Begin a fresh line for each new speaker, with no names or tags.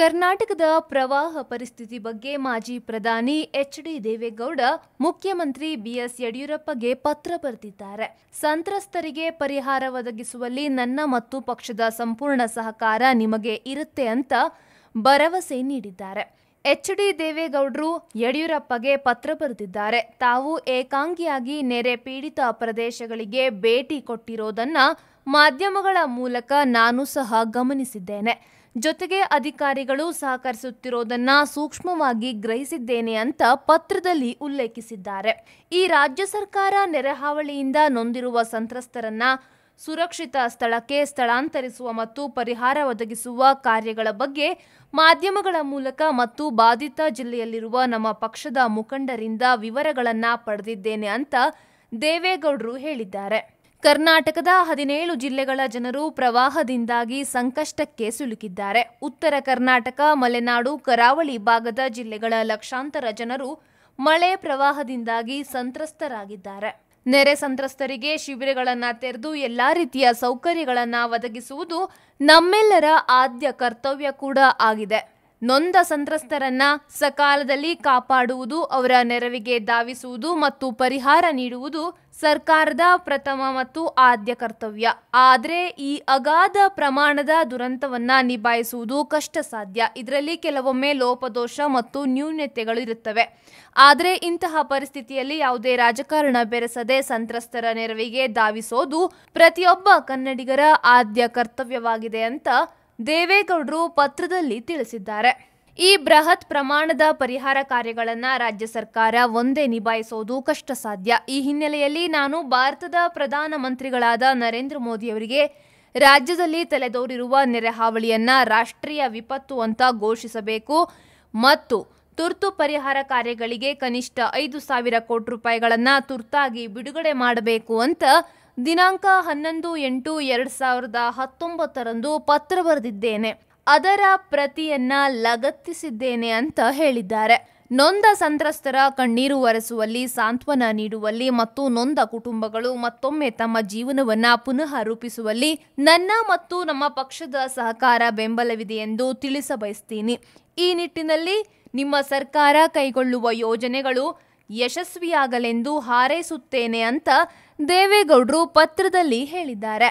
ಕರ್ನಾಟಕದ ಪ್ರವಾಹ ಪರಿಸ್ಥಿತಿ ಬಗ್ಗೆ ಮಾಜಿ ಪ್ರಧಾನಿ ಎಚ್ ಡಿ ದೇವೇಗೌಡ ಮುಖ್ಯಮಂತ್ರಿ ಬಿಎಸ್ ಯಡಿಯೂರಪ್ಪಗೆ ಪತ್ರ ಬರೆದಿದ್ದಾರೆ ಸಂತ್ರಸ್ತರಿಗೆ ಪರಿಹಾರ ಒದಗಿಸುವಲ್ಲಿ ನನ್ನ ಮತ್ತು ಪಕ್ಷದ ಸಂಪೂರ್ಣ ಸಹಕಾರ ನಿಮಗೆ ಇರುತ್ತೆ ಅಂತ ಭರವಸೆ ನೀಡಿದ್ದಾರೆ ಎಚ್ ಡಿ ದೇವೇಗೌಡರು ಯಡಿಯೂರಪ್ಪಗೆ ಪತ್ರ ಬರೆದಿದ್ದಾರೆ ತಾವು ಏಕಾಂಗಿಯಾಗಿ ನೆರೆ ಪೀಡಿತ ಪ್ರದೇಶಗಳಿಗೆ ಭೇಟಿ ಕೊಟ್ಟಿರೋದನ್ನ ಮಾಧ್ಯಮಗಳ ಮೂಲಕ ನಾನು ಸಹ ಗಮನಿಸಿದ್ದೇನೆ ಜೊತೆಗೆ ಅಧಿಕಾರಿಗಳು ಸಹಕರಿಸುತ್ತಿರುವುದನ್ನ ಸೂಕ್ಷ್ಮವಾಗಿ ಗ್ರಹಿಸಿದ್ದೇನೆ ಅಂತ ಪತ್ರದಲ್ಲಿ ಉಲ್ಲೇಖಿಸಿದ್ದಾರೆ ಈ ರಾಜ್ಯ ಸರ್ಕಾರ ನೆರೆಹಾವಳಿಯಿಂದ ನೊಂದಿರುವ ಸಂತ್ರಸ್ತರನ್ನ ಸುರಕ್ಷಿತ ಸ್ಥಳಕ್ಕೆ ಸ್ಥಳಾಂತರಿಸುವ ಮತ್ತು ಪರಿಹಾರ ಒದಗಿಸುವ ಕಾರ್ಯಗಳ ಬಗ್ಗೆ ಮಾಧ್ಯಮಗಳ ಮೂಲಕ ಮತ್ತು ಬಾಧಿತ ಜಿಲ್ಲೆಯಲ್ಲಿರುವ ನಮ್ಮ ಪಕ್ಷದ ಮುಖಂಡರಿಂದ ವಿವರಗಳನ್ನು ಪಡೆದಿದ್ದೇನೆ ಅಂತ ದೇವೇಗೌಡರು ಹೇಳಿದ್ದಾರೆ ಕರ್ನಾಟಕದ ಹದಿನೇಳು ಜಿಲ್ಲೆಗಳ ಜನರು ಪ್ರವಾಹದಿಂದಾಗಿ ಸಂಕಷ್ಟಕ್ಕೆ ಸಿಲುಕಿದ್ದಾರೆ ಉತ್ತರ ಕರ್ನಾಟಕ ಮಲೆನಾಡು ಕರಾವಳಿ ಭಾಗದ ಜಿಲ್ಲೆಗಳ ಲಕ್ಷಾಂತರ ಜನರು ಮಳೆ ಪ್ರವಾಹದಿಂದಾಗಿ ಸಂತ್ರಸ್ತರಾಗಿದ್ದಾರೆ ನೆರೆ ಸಂತ್ರಸ್ತರಿಗೆ ಶಿಬಿರಗಳನ್ನು ತೆರೆದು ಎಲ್ಲ ರೀತಿಯ ಸೌಕರ್ಯಗಳನ್ನು ಒದಗಿಸುವುದು ನಮ್ಮೆಲ್ಲರ ಆದ್ಯ ಕರ್ತವ್ಯ ಕೂಡ ಆಗಿದೆ ನೊಂದ ಸಂತ್ರಸ್ತರನ್ನ ಸಕಾಲದಲ್ಲಿ ಕಾಪಾಡುವುದು ಅವರ ನೆರವಿಗೆ ಧಾವಿಸುವುದು ಮತ್ತು ಪರಿಹಾರ ನೀಡುವುದು ಸರ್ಕಾರದ ಪ್ರಥಮ ಮತ್ತು ಆದ್ಯ ಕರ್ತವ್ಯ ಆದರೆ ಈ ಅಗಾಧ ಪ್ರಮಾಣದ ದುರಂತವನ್ನ ನಿಭಾಯಿಸುವುದು ಕಷ್ಟ ಸಾಧ್ಯ ಇದರಲ್ಲಿ ಕೆಲವೊಮ್ಮೆ ಲೋಪದೋಷ ಮತ್ತು ನ್ಯೂನತೆಗಳು ಇರುತ್ತವೆ ಆದರೆ ಇಂತಹ ಪರಿಸ್ಥಿತಿಯಲ್ಲಿ ಯಾವುದೇ ರಾಜಕಾರಣ ಬೆರೆಸದೆ ಸಂತ್ರಸ್ತರ ನೆರವಿಗೆ ಧಾವಿಸೋದು ಪ್ರತಿಯೊಬ್ಬ ಕನ್ನಡಿಗರ ಆದ್ಯ ಕರ್ತವ್ಯವಾಗಿದೆ ಅಂತ ದೇವೇಗೌಡರು ಪತ್ರದಲ್ಲಿ ತಿಳಿಸಿದ್ದಾರೆ ಈ ಬೃಹತ್ ಪ್ರಮಾಣದ ಪರಿಹಾರ ಕಾರ್ಯಗಳನ್ನು ರಾಜ್ಯ ಸರ್ಕಾರ ಒಂದೇ ನಿಭಾಯಿಸೋದು ಕಷ್ಟ ಸಾಧ್ಯ ಈ ಹಿನ್ನೆಲೆಯಲ್ಲಿ ನಾನು ಭಾರತದ ಪ್ರಧಾನ ಮಂತ್ರಿಗಳಾದ ನರೇಂದ್ರ ಮೋದಿಯವರಿಗೆ ರಾಜ್ಯದಲ್ಲಿ ತಲೆದೋರಿರುವ ನೆರೆ ಹಾವಳಿಯನ್ನ ರಾಷ್ಟ್ರೀಯ ವಿಪತ್ತು ಅಂತ ಘೋಷಿಸಬೇಕು ಮತ್ತು ತುರ್ತು ಪರಿಹಾರ ಕಾರ್ಯಗಳಿಗೆ ಕನಿಷ್ಠ ಐದು ಸಾವಿರ ಕೋಟಿ ರೂಪಾಯಿಗಳನ್ನು ತುರ್ತಾಗಿ ಬಿಡುಗಡೆ ಮಾಡಬೇಕು ಅಂತ ದಿನಾಂಕ ಹನ್ನೊಂದು ಎಂಟು ಎರಡು ಸಾವಿರದ ಹತ್ತೊಂಬತ್ತರಂದು ಪತ್ರ ಬರೆದಿದ್ದೇನೆ ಅದರ ಪ್ರತಿಯನ್ನ ಲಗತ್ತಿಸಿದ್ದೇನೆ ಅಂತ ಹೇಳಿದ್ದಾರೆ ನೊಂದ ಸಂತ್ರಸ್ತರ ಕಣ್ಣೀರು ಒರೆಸುವಲ್ಲಿ ಸಾಂತ್ವನ ನೀಡುವಲ್ಲಿ ಮತ್ತು ನೊಂದ ಕುಟುಂಬಗಳು ಮತ್ತೊಮ್ಮೆ ತಮ್ಮ ಜೀವನವನ್ನ ಪುನಃ ರೂಪಿಸುವಲ್ಲಿ ನನ್ನ ಮತ್ತು ನಮ್ಮ ಪಕ್ಷದ ಸಹಕಾರ ಬೆಂಬಲವಿದೆ ಎಂದು ತಿಳಿಸಬಯಸ್ತೀನಿ ಈ ನಿಟ್ಟಿನಲ್ಲಿ ನಿಮ್ಮ ಸರ್ಕಾರ ಕೈಗೊಳ್ಳುವ ಯೋಜನೆಗಳು ಯಶಸ್ವಿಯಾಗಲೆಂದು ಹಾರೈಸುತ್ತೇನೆ ಅಂತ ದೇವೇಗೌಡರು ಪತ್ರದಲ್ಲಿ ಹೇಳಿದ್ದಾರೆ